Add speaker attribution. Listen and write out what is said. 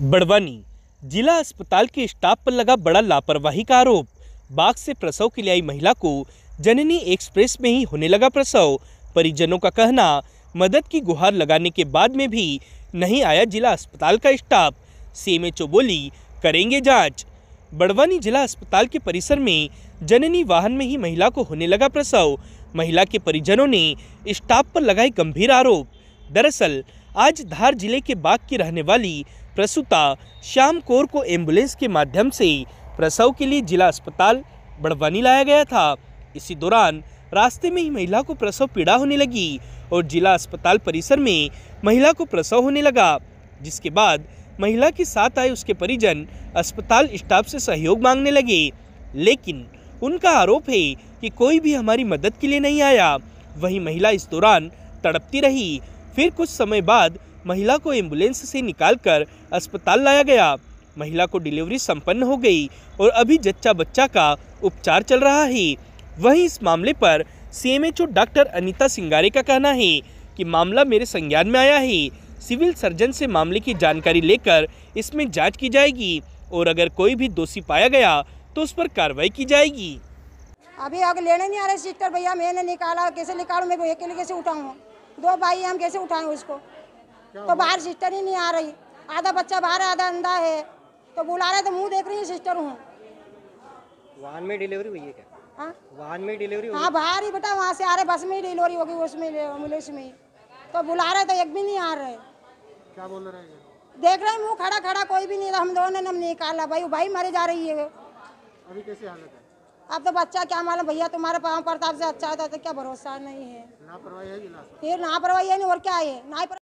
Speaker 1: बड़वानी जिला अस्पताल के स्टाफ पर लगा बड़ा लापरवाही का आरोप बाघ से प्रसव के लिए आई महिला को जननी एक्सप्रेस में ही होने लगा प्रसव परिजनों का कहना मदद की गुहार लगाने के बाद में भी नहीं आया जिला अस्पताल का स्टाफ सीएमएचओ बोली करेंगे जांच बड़वानी जिला अस्पताल के परिसर में जननी वाहन में ही महिला को होने लगा प्रसव महिला के परिजनों ने स्टाफ पर लगाए गंभीर आरोप दरअसल आज धार जिले के बाग की रहने वाली प्रसूता श्याम कौर को एम्बुलेंस के माध्यम से प्रसव के लिए जिला अस्पताल बड़वानी लाया गया था इसी दौरान रास्ते में ही महिला को प्रसव पीड़ा होने लगी और जिला अस्पताल परिसर में महिला को प्रसव होने लगा जिसके बाद महिला के साथ आए उसके परिजन अस्पताल स्टाफ से सहयोग मांगने लगे लेकिन उनका आरोप है कि कोई भी हमारी मदद के लिए नहीं आया वही महिला इस दौरान तड़पती रही फिर कुछ समय बाद महिला को एम्बुलेंस से निकालकर अस्पताल लाया गया महिला को डिलीवरी संपन्न हो गई और अभी जच्चा बच्चा का उपचार चल रहा है वहीं इस मामले पर सीएमएचओ डॉक्टर अनीता सिंगारे का कहना है कि मामला मेरे संज्ञान में आया है सिविल सर्जन से मामले की जानकारी लेकर इसमें जांच की जाएगी और अगर कोई भी दोषी पाया गया तो उस पर कार्रवाई की जाएगी
Speaker 2: अभी आगे लेने नहीं आ रहे सिस्टर भैया मैंने निकाला कैसे निकालू मैं तो कैसे उठाऊँ दो भाई हम कैसे उठाएं उसको तो बाहर सिस्टर ही नहीं आ रही आधा बच्चा बाहर है आधा अंधा है तो बुला रहे तो मुंह देख रही है सिस्टर हूँ वाहन में डिलीवरी हुई है क्या हाँ? वाहन में डिलीवरी हाँ बाहर ही बेटा वहाँ से आ रहे बस में ही डिलीवरी होगी उसमें एम्बुलेंस में तो बुला रहे तो एक भी नहीं आ रहे क्या बोल रहे देख रहे मुँह खड़ा खड़ा कोई भी नहीं हम दोनों ने निकाला भाई भाई मरे जा रही है अभी कैसे हालत है अब तो बच्चा क्या मालूम भैया तुम्हारे पाँव प्रताप तो से अच्छा होता तो क्या भरोसा नहीं है लापरवाही है ये लापरवाही है नहीं और क्या है ना